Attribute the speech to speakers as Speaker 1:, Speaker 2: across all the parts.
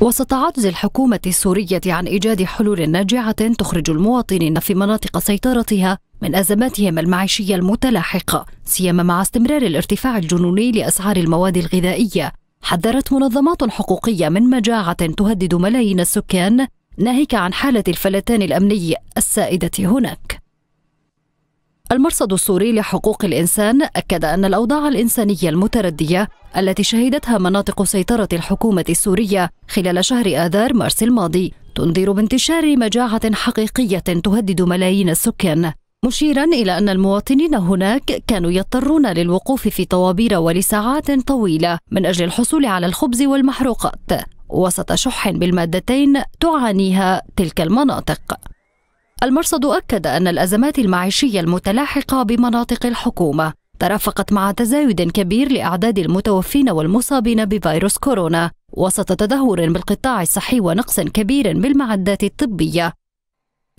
Speaker 1: وسط عجز الحكومة السورية عن إيجاد حلول ناجعة تخرج المواطنين في مناطق سيطرتها من أزماتهم المعيشية المتلاحقة سيما مع استمرار الارتفاع الجنوني لأسعار المواد الغذائية حذرت منظمات حقوقية من مجاعة تهدد ملايين السكان ناهيك عن حالة الفلتان الأمني السائدة هناك المرصد السوري لحقوق الإنسان أكد أن الأوضاع الإنسانية المتردية التي شهدتها مناطق سيطرة الحكومة السورية خلال شهر آذار مارس الماضي تنذر بانتشار مجاعة حقيقية تهدد ملايين السكان مشيرا إلى أن المواطنين هناك كانوا يضطرون للوقوف في طوابير ولساعات طويلة من أجل الحصول على الخبز والمحروقات وسط شح بالمادتين تعانيها تلك المناطق المرصد أكد أن الأزمات المعيشية المتلاحقة بمناطق الحكومة ترافقت مع تزايد كبير لأعداد المتوفين والمصابين بفيروس كورونا وسط تدهور بالقطاع الصحي ونقص كبير بالمعدات الطبية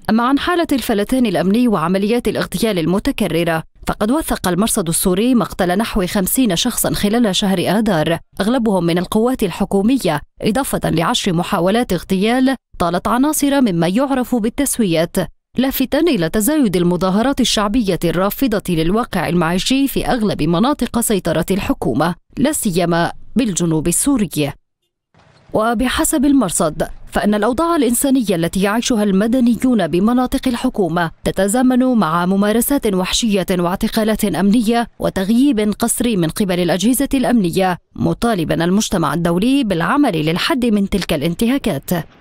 Speaker 1: أما عن حالة الفلتان الأمني وعمليات الاغتيال المتكررة فقد وثق المرصد السوري مقتل نحو خمسين شخصا خلال شهر آذار أغلبهم من القوات الحكومية إضافة لعشر محاولات اغتيال طالت عناصر مما يعرف بالتسويات لافتا الى تزايد المظاهرات الشعبيه الرافضه للواقع المعيشي في اغلب مناطق سيطره الحكومه لا سيما بالجنوب السوري وبحسب المرصد فان الاوضاع الانسانيه التي يعيشها المدنيون بمناطق الحكومه تتزامن مع ممارسات وحشيه واعتقالات امنيه وتغييب قسري من قبل الاجهزه الامنيه مطالبا المجتمع الدولي بالعمل للحد من تلك الانتهاكات